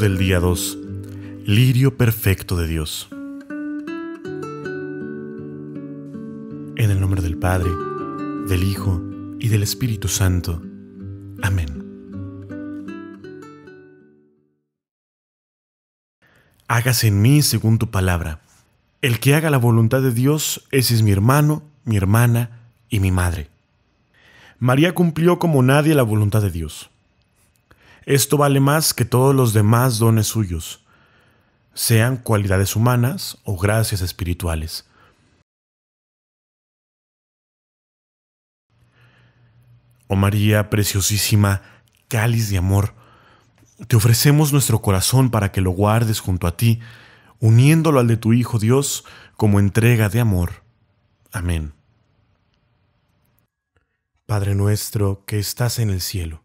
del día 2. Lirio perfecto de Dios. En el nombre del Padre, del Hijo y del Espíritu Santo. Amén. Hágase en mí según tu palabra. El que haga la voluntad de Dios, ese es mi hermano, mi hermana y mi madre. María cumplió como nadie la voluntad de Dios. Esto vale más que todos los demás dones suyos, sean cualidades humanas o gracias espirituales. Oh María, preciosísima, cáliz de amor, te ofrecemos nuestro corazón para que lo guardes junto a ti, uniéndolo al de tu Hijo Dios como entrega de amor. Amén. Padre nuestro que estás en el cielo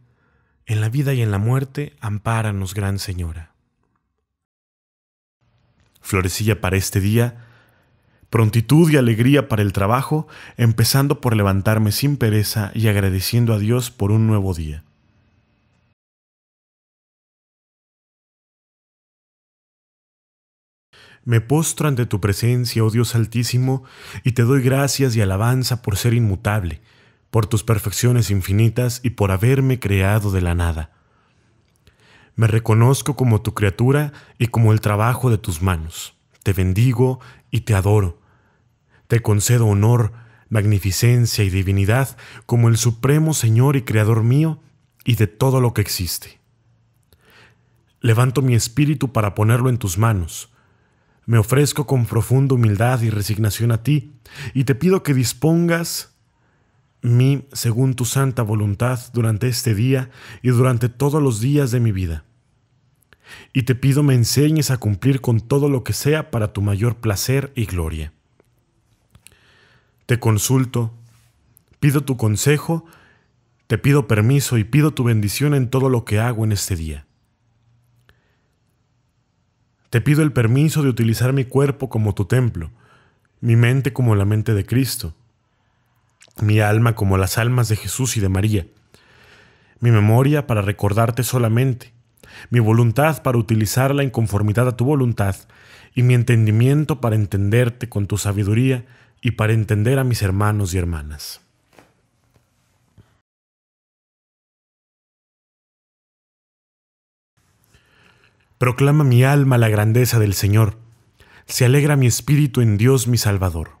en la vida y en la muerte, ampáranos, Gran Señora. Florecilla para este día, prontitud y alegría para el trabajo, empezando por levantarme sin pereza y agradeciendo a Dios por un nuevo día. Me postro ante tu presencia, oh Dios Altísimo, y te doy gracias y alabanza por ser inmutable por tus perfecciones infinitas y por haberme creado de la nada. Me reconozco como tu criatura y como el trabajo de tus manos. Te bendigo y te adoro. Te concedo honor, magnificencia y divinidad como el supremo Señor y Creador mío y de todo lo que existe. Levanto mi espíritu para ponerlo en tus manos. Me ofrezco con profunda humildad y resignación a ti, y te pido que dispongas mí según tu santa voluntad durante este día y durante todos los días de mi vida. Y te pido me enseñes a cumplir con todo lo que sea para tu mayor placer y gloria. Te consulto, pido tu consejo, te pido permiso y pido tu bendición en todo lo que hago en este día. Te pido el permiso de utilizar mi cuerpo como tu templo, mi mente como la mente de Cristo, mi alma como las almas de Jesús y de María, mi memoria para recordarte solamente, mi voluntad para utilizarla en conformidad a tu voluntad, y mi entendimiento para entenderte con tu sabiduría y para entender a mis hermanos y hermanas. Proclama mi alma la grandeza del Señor, se alegra mi espíritu en Dios mi Salvador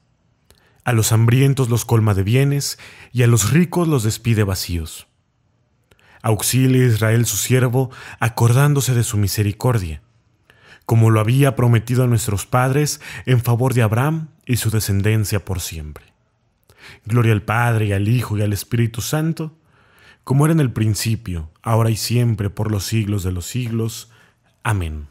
A los hambrientos los colma de bienes, y a los ricos los despide vacíos. Auxilia Israel su siervo, acordándose de su misericordia, como lo había prometido a nuestros padres, en favor de Abraham y su descendencia por siempre. Gloria al Padre, y al Hijo, y al Espíritu Santo, como era en el principio, ahora y siempre, por los siglos de los siglos. Amén.